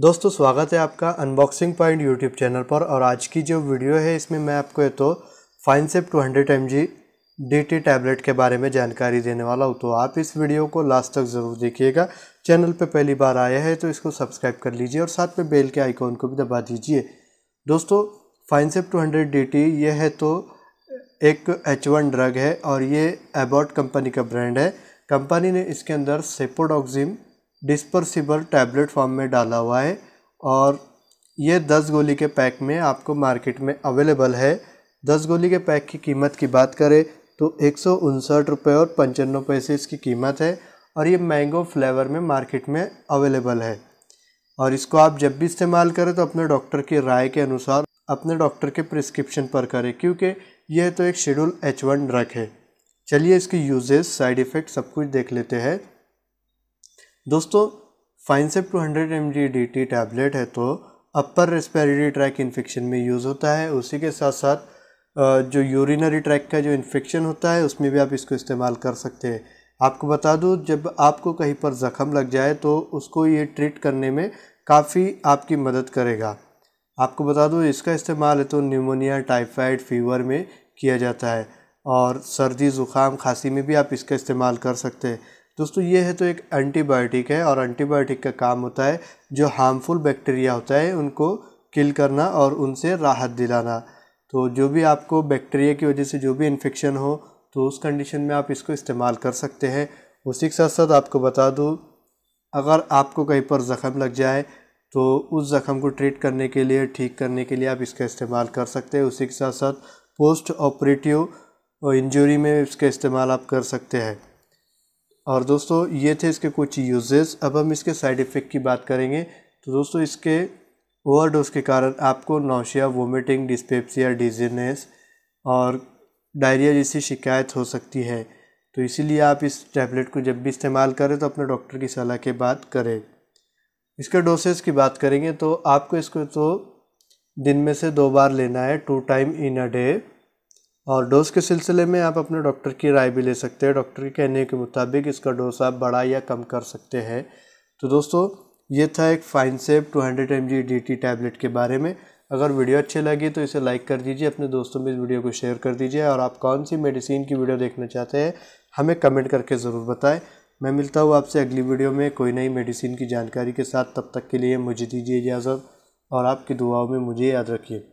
दोस्तों स्वागत है आपका अनबॉक्सिंग पॉइंट यूट्यूब चैनल पर और आज की जो वीडियो है इसमें मैं आपको तो Finecef two hundred M G D T tablet के बारे में जानकारी देने वाला हूँ तो आप इस वीडियो को लास्ट तक ज़रूर देखिएगा चैनल पर पहली बार आया है तो इसको सब्सक्राइब कर लीजिए और साथ में बेल के आइकॉन को भी दबा दीजिए दोस्तों Finecef two hundred D T ये है तो एक एच वन ड्रग है और ये एबॉट कंपनी का ब्रांड है कंपनी ने इसके अंदर सेपोडॉक्जिम डिस्पर्सिबल टैबलेट फॉर्म में डाला हुआ है और ये दस गोली के पैक में आपको मार्केट में अवेलेबल है दस गोली के पैक की कीमत की बात करें तो एक सौ उनसठ रुपये और पंचानवे पैसे इसकी कीमत है और ये मैंगो फ्लेवर में मार्केट में अवेलेबल है और इसको आप जब भी इस्तेमाल करें तो अपने डॉक्टर की राय के अनुसार अपने डॉक्टर के प्रिस्क्रिप्शन पर करें क्योंकि यह तो एक शेड्यूल एच वन ड्रग है चलिए इसकी यूजेस साइड इफ़ेक्ट सब कुछ देख लेते हैं दोस्तों Finecef two hundred M G D T tablet है तो अपर रेस्पिरेटरी ट्रैक इन्फेक्शन में यूज़ होता है उसी के साथ साथ जो यूरिनरी ट्रैक का जो इन्फेक्शन होता है उसमें भी आप इसको इस्तेमाल कर सकते हैं आपको बता दूँ जब आपको कहीं पर ज़ख़म लग जाए तो उसको ये ट्रीट करने में काफ़ी आपकी मदद करेगा आपको बता दूँ इसका इस्तेमाल है तो न्यूमोनिया टाइफाइड फीवर में किया जाता है और सर्दी ज़ुकाम खांसी में भी आप इसका इस्तेमाल कर सकते हैं दोस्तों ये है तो एक एंटीबायोटिक है और एंटीबायोटिक का काम होता है जो हार्मफुल बैक्टीरिया होता है उनको किल करना और उनसे राहत दिलाना तो जो भी आपको बैक्टीरिया की वजह से जो भी इन्फेक्शन हो तो उस कंडीशन में आप इसको इस्तेमाल कर सकते हैं उसी के साथ साथ आपको बता दूँ अगर आपको कहीं पर ज़ख़म लग जाए तो उस ज़ख़म को ट्रीट करने के लिए ठीक करने के लिए आप इसका इस्तेमाल कर सकते हैं उसी के साथ साथ पोस्ट ऑपरेटिव इंजरी में इसका इस्तेमाल आप कर सकते हैं और दोस्तों ये थे इसके कुछ यूजेस अब हम इसके साइड इफ़ेक्ट की बात करेंगे तो दोस्तों इसके ओवरडोज के कारण आपको नौशिया वोमिटिंग डिस्पेप्सिया डिजीनेस और डायरिया जैसी शिकायत हो सकती है तो इसीलिए आप इस टैबलेट को जब भी इस्तेमाल करें तो अपने डॉक्टर की सलाह के बाद करें इसके डोसेस की बात करेंगे तो आपको इसको तो दिन में से दो बार लेना है two time in a day और डोज़ के सिलसिले में आप अपने डॉक्टर की राय भी ले सकते हैं डॉक्टर के कहने के मुताबिक इसका डोज़ आप बढ़ा या कम कर सकते हैं तो दोस्तों ये था एक Finecef two hundred M G D T tablet के बारे में अगर वीडियो अच्छे लगी तो इसे लाइक कर दीजिए अपने दोस्तों में इस वीडियो को शेयर कर दीजिए और आप कौन सी मेडिसिन की वीडियो देखना चाहते हैं हमें कमेंट करके ज़रूर बताएं मैं मिलता हूँ आपसे अगली वीडियो में कोई नई मेडिसिन की जानकारी के साथ तब तक के लिए मुझे दीजिए इजाज़त और आपकी दुआओं में मुझे याद रखिए